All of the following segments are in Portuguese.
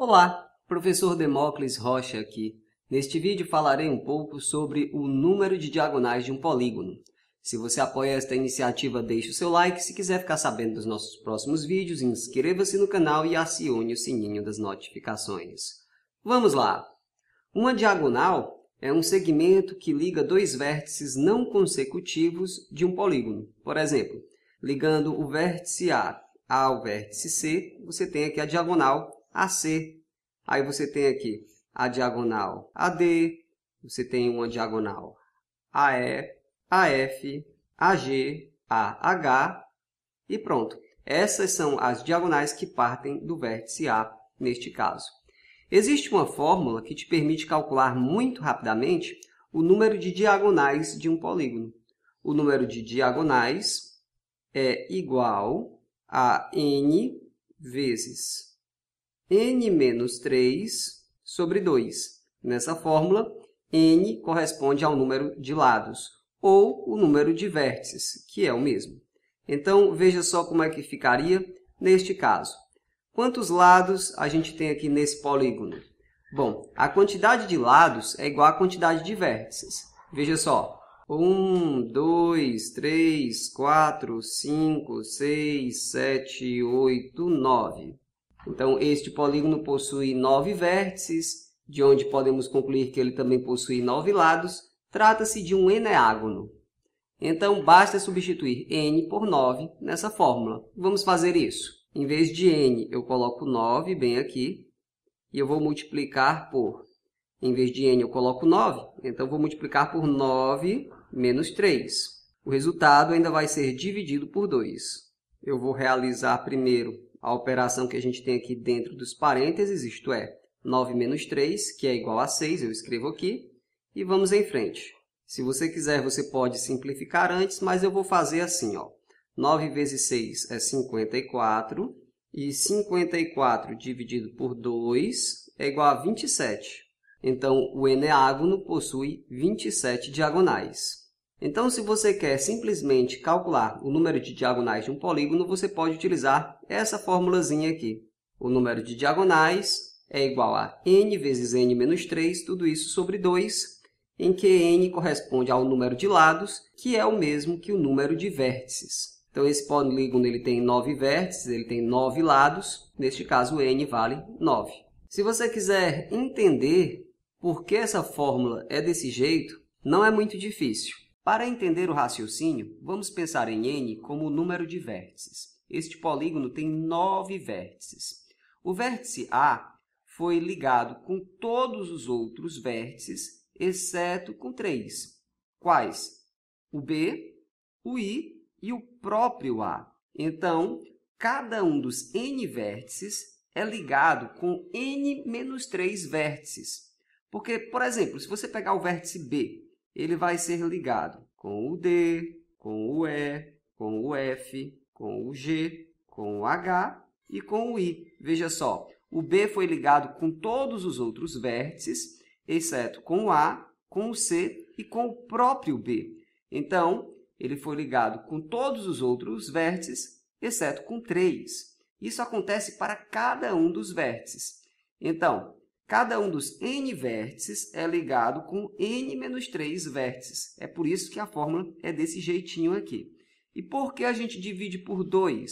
Olá, professor Demócles Rocha aqui. Neste vídeo falarei um pouco sobre o número de diagonais de um polígono. Se você apoia esta iniciativa, deixe o seu like. Se quiser ficar sabendo dos nossos próximos vídeos, inscreva-se no canal e acione o sininho das notificações. Vamos lá! Uma diagonal é um segmento que liga dois vértices não consecutivos de um polígono. Por exemplo, ligando o vértice A ao vértice C, você tem aqui a diagonal AC. Aí você tem aqui a diagonal AD, você tem uma diagonal AE, AF, AG, AH e pronto. Essas são as diagonais que partem do vértice A neste caso. Existe uma fórmula que te permite calcular muito rapidamente o número de diagonais de um polígono. O número de diagonais é igual a n vezes n menos 3 sobre 2. Nessa fórmula, n corresponde ao número de lados, ou o número de vértices, que é o mesmo. Então, veja só como é que ficaria neste caso. Quantos lados a gente tem aqui nesse polígono? Bom, a quantidade de lados é igual à quantidade de vértices. Veja só. 1, 2, 3, 4, 5, 6, 7, 8, 9. Então, este polígono possui nove vértices, de onde podemos concluir que ele também possui nove lados. Trata-se de um eneágono. Então, basta substituir n por 9 nessa fórmula. Vamos fazer isso. Em vez de n, eu coloco 9 bem aqui, e eu vou multiplicar por... Em vez de n, eu coloco 9, então vou multiplicar por 9 menos 3. O resultado ainda vai ser dividido por 2. Eu vou realizar primeiro a operação que a gente tem aqui dentro dos parênteses, isto é, 9 menos 3, que é igual a 6, eu escrevo aqui, e vamos em frente. Se você quiser, você pode simplificar antes, mas eu vou fazer assim, ó. 9 vezes 6 é 54, e 54 dividido por 2 é igual a 27. Então, o eneágono possui 27 diagonais. Então, se você quer simplesmente calcular o número de diagonais de um polígono, você pode utilizar essa formulazinha aqui. O número de diagonais é igual a n vezes n menos 3, tudo isso sobre 2, em que n corresponde ao número de lados, que é o mesmo que o número de vértices. Então, esse polígono ele tem 9 vértices, ele tem 9 lados, neste caso, n vale 9. Se você quiser entender por que essa fórmula é desse jeito, não é muito difícil. Para entender o raciocínio, vamos pensar em n como o número de vértices. Este polígono tem nove vértices. O vértice A foi ligado com todos os outros vértices, exceto com três. Quais? O B, o I e o próprio A. Então, cada um dos n vértices é ligado com n menos 3 vértices. Porque, por exemplo, se você pegar o vértice B, ele vai ser ligado com o D, com o E, com o F, com o G, com o H e com o I. Veja só, o B foi ligado com todos os outros vértices, exceto com o A, com o C e com o próprio B. Então, ele foi ligado com todos os outros vértices, exceto com três. Isso acontece para cada um dos vértices. Então, Cada um dos n vértices é ligado com n menos 3 vértices. É por isso que a fórmula é desse jeitinho aqui. E por que a gente divide por 2?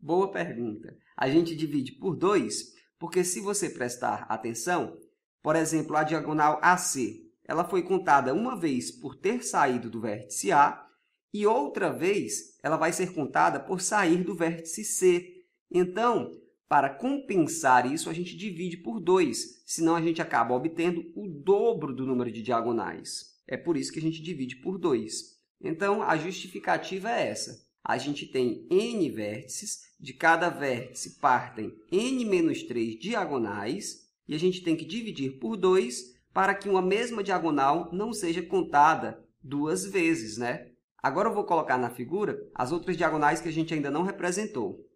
Boa pergunta. A gente divide por 2 porque, se você prestar atenção, por exemplo, a diagonal AC, ela foi contada uma vez por ter saído do vértice A e outra vez ela vai ser contada por sair do vértice C. Então, para compensar isso, a gente divide por 2, senão a gente acaba obtendo o dobro do número de diagonais. É por isso que a gente divide por 2. Então, a justificativa é essa. A gente tem n vértices, de cada vértice partem n menos 3 diagonais, e a gente tem que dividir por 2 para que uma mesma diagonal não seja contada duas vezes, né? Agora eu vou colocar na figura as outras diagonais que a gente ainda não representou.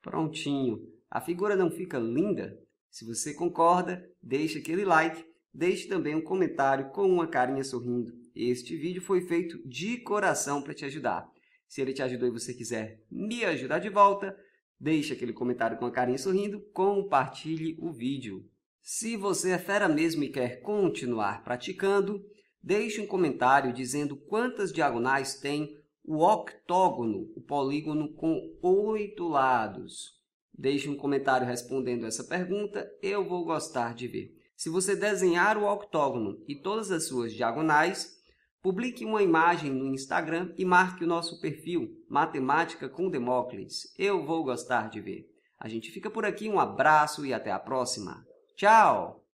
Prontinho. A figura não fica linda? Se você concorda, deixe aquele like, deixe também um comentário com uma carinha sorrindo. Este vídeo foi feito de coração para te ajudar. Se ele te ajudou e você quiser me ajudar de volta, deixe aquele comentário com a carinha sorrindo, compartilhe o vídeo. Se você é fera mesmo e quer continuar praticando, deixe um comentário dizendo quantas diagonais tem o octógono, o polígono com oito lados. Deixe um comentário respondendo essa pergunta, eu vou gostar de ver. Se você desenhar o octógono e todas as suas diagonais, publique uma imagem no Instagram e marque o nosso perfil Matemática com Demócles. Eu vou gostar de ver. A gente fica por aqui, um abraço e até a próxima. Tchau!